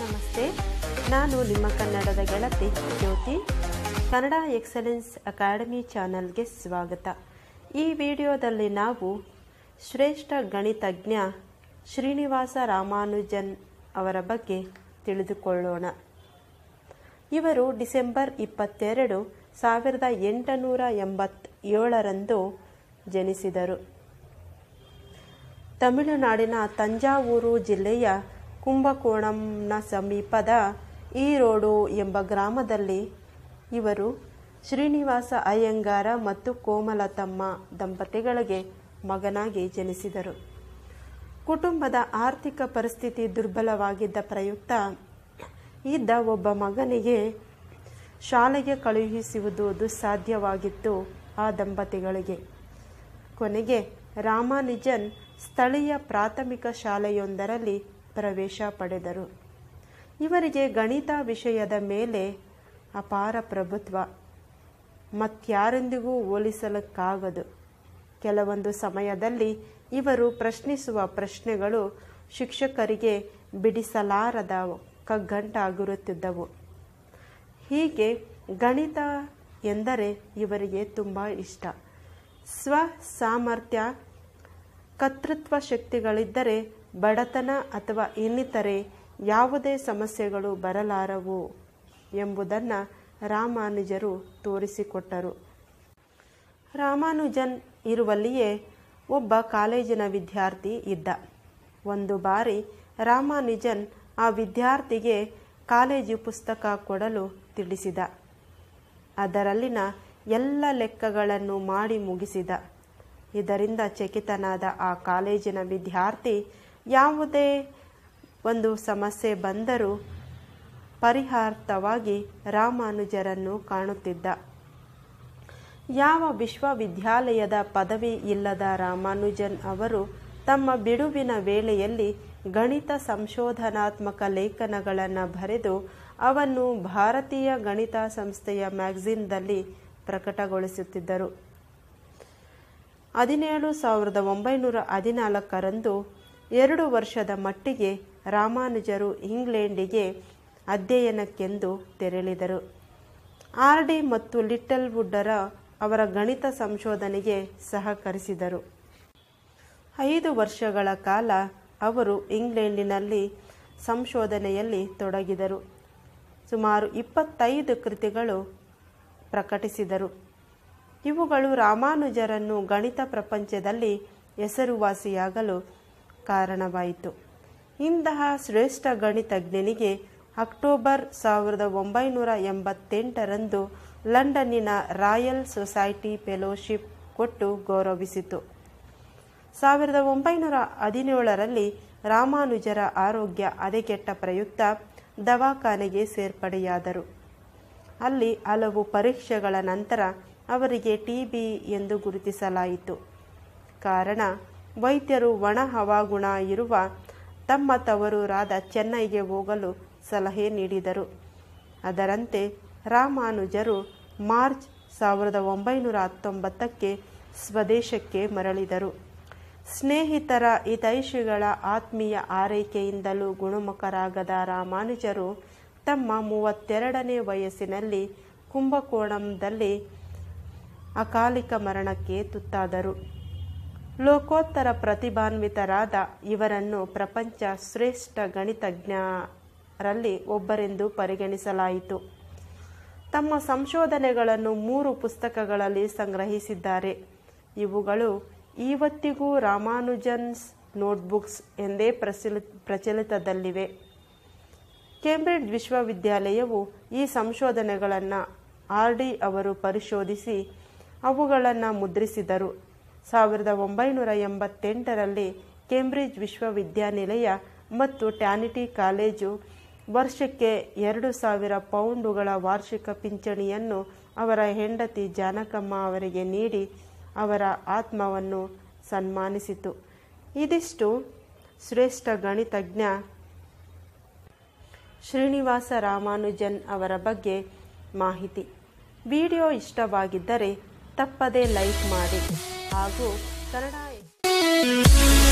ನಮಸ್ತೆ ನಾನು ನಿಮ್ಮ ಕನ್ನಡದ ಗೆಳತಿ ಜ್ಯೋತಿ ಕನ್ನಡ ಎಕ್ಸಲೆನ್ಸ್ ಅಕಾಡೆಮಿ ಚಾನಲ್ಗೆ ಸ್ವಾಗತ ಈ ವಿಡಿಯೋದಲ್ಲಿ ನಾವು ಶ್ರೇಷ್ಠ ಗಣಿತಜ್ಞ ಶ್ರೀನಿವಾಸ ರಾಮಾನುಜನ್ ಅವರ ಬಗ್ಗೆ ತಿಳಿದುಕೊಳ್ಳೋಣ ಇವರು ಡಿಸೆಂಬರ್ ಇಪ್ಪತ್ತೆರಡು ಸಾವಿರದ ಎಂಟುನೂರ ಎಂಬತ್ತೇಳರಂದು ಜನಿಸಿದರು ತಮಿಳುನಾಡಿನ ತಂಜಾವೂರು ಜಿಲ್ಲೆಯ ಕುಂಭಕೋಣಂನ ಸಮೀಪದ ಈರೋಡು ಎಂಬ ಗ್ರಾಮದಲ್ಲಿ ಇವರು ಶ್ರೀನಿವಾಸ ಅಯ್ಯಂಗಾರ ಮತ್ತು ಕೋಮಲತಮ್ಮ ದಂಪತಿಗಳಿಗೆ ಮಗನಾಗಿ ಜನಿಸಿದರು ಕುಟುಂಬದ ಆರ್ಥಿಕ ಪರಿಸ್ಥಿತಿ ದುರ್ಬಲವಾಗಿದ್ದ ಪ್ರಯುಕ್ತ ಇದ್ದ ಒಬ್ಬ ಮಗನಿಗೆ ಶಾಲೆಗೆ ಕಳುಹಿಸುವುದು ದುಸ್ಸಾಧ್ಯವಾಗಿತ್ತು ಆ ದಂಪತಿಗಳಿಗೆ ಕೊನೆಗೆ ರಾಮಾನುಜನ್ ಸ್ಥಳೀಯ ಪ್ರಾಥಮಿಕ ಶಾಲೆಯೊಂದರಲ್ಲಿ ಪ್ರವೇಶ ಪಡೆದರು ಇವರಿಗೆ ಗಣಿತ ವಿಷಯದ ಮೇಲೆ ಅಪಾರ ಪ್ರಭುತ್ವ ಮತ್ಯಾರೆಂದಿಗೂ ಹೋಲಿಸಲಕ್ಕಾಗದು ಕೆಲವೊಂದು ಸಮಯದಲ್ಲಿ ಇವರು ಪ್ರಶ್ನಿಸುವ ಪ್ರಶ್ನೆಗಳು ಶಿಕ್ಷಕರಿಗೆ ಬಿಡಿಸಲಾರದ ಕಗ್ಗಂಟಾಗಿರುತ್ತಿದ್ದವು ಹೀಗೆ ಗಣಿತ ಎಂದರೆ ಇವರಿಗೆ ತುಂಬ ಇಷ್ಟ ಸ್ವ ಸಾಮರ್ಥ್ಯ ಕರ್ತೃತ್ವ ಶಕ್ತಿಗಳಿದ್ದರೆ ಬಡತನ ಅಥವಾ ಇನ್ನಿತರೆ ಯಾವುದೇ ಸಮಸ್ಯೆಗಳು ಬರಲಾರವು ಎಂಬುದನ್ನು ರಾಮಾನುಜರು ತೋರಿಸಿಕೊಟ್ಟರು ರಾಮಾನುಜನ್ ಇರುವಲ್ಲಿಯೇ ಒಬ್ಬ ಕಾಲೇಜಿನ ವಿದ್ಯಾರ್ಥಿ ಇದ್ದ ಒಂದು ಬಾರಿ ರಾಮಾನುಜನ್ ಆ ವಿದ್ಯಾರ್ಥಿಗೆ ಕಾಲೇಜು ಪುಸ್ತಕ ಕೊಡಲು ತಿಳಿಸಿದ ಅದರಲ್ಲಿನ ಎಲ್ಲ ಲೆಕ್ಕಗಳನ್ನು ಮಾಡಿ ಮುಗಿಸಿದ ಇದರಿಂದ ಚಕಿತನಾದ ಆ ಕಾಲೇಜಿನ ವಿದ್ಯಾರ್ಥಿ ಯಾವುದೇ ಒಂದು ಸಮಸ್ಯೆ ಬಂದರೂ ಪರಿಹಾರ್ಥವಾಗಿ ರಾಮಾನುಜರನ್ನು ಕಾಣುತ್ತಿದ್ದ ಯಾವ ವಿಶ್ವವಿದ್ಯಾಲಯದ ಪದವಿ ಇಲ್ಲದ ರಾಮಾನುಜನ್ ಅವರು ತಮ್ಮ ಬಿಡುವಿನ ವೇಳೆಯಲ್ಲಿ ಗಣಿತ ಸಂಶೋಧನಾತ್ಮಕ ಲೇಖನಗಳನ್ನು ಬರೆದು ಅವನ್ನು ಭಾರತೀಯ ಗಣಿತ ಸಂಸ್ಥೆಯ ಮ್ಯಾಗ್ಝಿನ್ದಲ್ಲಿ ಪ್ರಕಟಗೊಳಿಸುತ್ತಿದ್ದರು ಹದಿನೇಳು ಸಾವಿರದ ಒಂಬೈನೂರ ಹದಿನಾಲ್ಕರಂದು ಎರಡು ವರ್ಷದ ಮಟ್ಟಿಗೆ ರಾಮಾನುಜರು ಇಂಗ್ಲೆಂಡಿಗೆ ಅಧ್ಯಯನಕ್ಕೆಂದು ತೆರಳಿದರು ಆರ್ ಡಿ ಮತ್ತು ಲಿಟಲ್ ವುಡ್ಡರ ಅವರ ಗಣಿತ ಸಂಶೋಧನೆಗೆ ಸಹಕರಿಸಿದರು ಐದು ವರ್ಷಗಳ ಕಾಲ ಅವರು ಇಂಗ್ಲೆಂಡಿನಲ್ಲಿ ಸಂಶೋಧನೆಯಲ್ಲಿ ತೊಡಗಿದರು ಸುಮಾರು ಇಪ್ಪತ್ತೈದು ಕೃತಿಗಳು ಪ್ರಕಟಿಸಿದರು ಇವುಗಳು ರಾಮಾನುಜರನ್ನು ಗಣಿತ ಪ್ರಪಂಚದಲ್ಲಿ ಹೆಸರುವಾಸಿಯಾಗಲು ಕಾರಣವಾಯಿತು ಇಂತಹ ಶ್ರೇಷ್ಠ ಗಣಿತಜ್ಞನಿಗೆ ಅಕ್ಟೋಬರ್ ಸಾವಿರದ ಒಂಬೈನೂರ ಎಂಬತ್ತೆಂಟರಂದು ಲಂಡನ್ನಿನ ರಾಯಲ್ ಸೊಸೈಟಿ ಫೆಲೋಶಿಪ್ ಕೊಟ್ಟು ಗೌರವಿಸಿತು ಸಾವಿರದ ಒಂಬೈನೂರ ಹದಿನೇಳರಲ್ಲಿ ರಾಮಾನುಜರ ಆರೋಗ್ಯ ಅದೆಗೆಟ್ಟ ಪ್ರಯುಕ್ತ ದವಾಖಾನೆಗೆ ಸೇರ್ಪಡೆಯಾದರು ಅಲ್ಲಿ ಹಲವು ಪರೀಕ್ಷೆಗಳ ನಂತರ ಅವರಿಗೆ ಟಿ ಬಿ ಎಂದು ಗುರುತಿಸಲಾಯಿತು ಕಾರಣ ವೈದ್ಯರು ಒಣ ಹವಾಗುಣ ಇರುವ ತಮ್ಮ ತವರೂರಾದ ಚೆನ್ನೈಗೆ ಹೋಗಲು ಸಲಹೆ ನೀಡಿದರು ಅದರಂತೆ ರಾಮಾನುಜರು ಮಾರ್ಚ್ ಸಾವಿರದ ಒಂಬೈನೂರ ಹತ್ತೊಂಬತ್ತಕ್ಕೆ ಸ್ವದೇಶಕ್ಕೆ ಮರಳಿದರು ಸ್ನೇಹಿತರ ಹಿತೈಷಿಗಳ ಆತ್ಮೀಯ ಆರೈಕೆಯಿಂದಲೂ ಗುಣಮುಖರಾಗದ ರಾಮಾನುಜರು ತಮ್ಮ ಮೂವತ್ತೆರಡನೇ ವಯಸ್ಸಿನಲ್ಲಿ ಕುಂಭಕೋಣಂದಲ್ಲಿ ಅಕಾಲಿಕ ಮರಣಕ್ಕೆ ತುತ್ತಾದರು ಲೋಕೋತ್ತರ ಪ್ರತಿಭಾನ್ವಿತರಾದ ಇವರನ್ನು ಪ್ರಪಂಚ ಶ್ರೇಷ್ಠ ಗಣಿತಜ್ಞರಲ್ಲಿ ಒಬ್ಬರೆಂದು ಪರಿಗಣಿಸಲಾಯಿತು ತಮ್ಮ ಸಂಶೋಧನೆಗಳನ್ನು ಮೂರು ಪುಸ್ತಕಗಳಲ್ಲಿ ಸಂಗ್ರಹಿಸಿದ್ದಾರೆ ಇವುಗಳು ಇವತ್ತಿಗೂ ರಾಮಾನುಜನ್ಸ್ ನೋಟ್ಬುಕ್ಸ್ ಎಂದೇ ಪ್ರಚಲ ಪ್ರಚಲಿತದಲ್ಲಿವೆ ಕೇಂಬ್ರಿಡ್ಜ್ ವಿಶ್ವವಿದ್ಯಾಲಯವು ಈ ಸಂಶೋಧನೆಗಳನ್ನು ಆರ್ ಡಿ ಅವರು ಪರಿಶೋಧಿಸಿ ಅವುಗಳನ್ನು ಮುದ್ರಿಸಿದರು ಸಾವಿರದ ಒಂಬೈನೂರ ಎಂಬತ್ತೆಂಟರಲ್ಲಿ ಕೇಂಬ್ರಿಡ್ಜ್ ವಿಶ್ವವಿದ್ಯಾನಿಲಯ ಮತ್ತು ಟ್ಯಾನಿಟಿ ಕಾಲೇಜು ವರ್ಷಕ್ಕೆ ಎರಡು ಸಾವಿರ ಪೌಂಡುಗಳ ವಾರ್ಷಿಕ ಪಿಂಚಣಿಯನ್ನು ಅವರ ಹೆಂಡತಿ ಜಾನಕಮ್ಮ ಅವರಿಗೆ ನೀಡಿ ಅವರ ಆತ್ಮವನ್ನು ಸನ್ಮಾನಿಸಿತು ಇದಿಷ್ಟು ಶ್ರೇಷ್ಠ ಗಣಿತಜ್ಞ ಶ್ರೀನಿವಾಸ ರಾಮಾನುಜನ್ ಅವರ ಬಗ್ಗೆ ಮಾಹಿತಿ ವಿಡಿಯೋ ಇಷ್ಟವಾಗಿದ್ದರೆ ತಪ್ಪದೇ ಲೈಕ್ ಮಾಡಿ ಹಾಗೂ ಶರಣಾಯ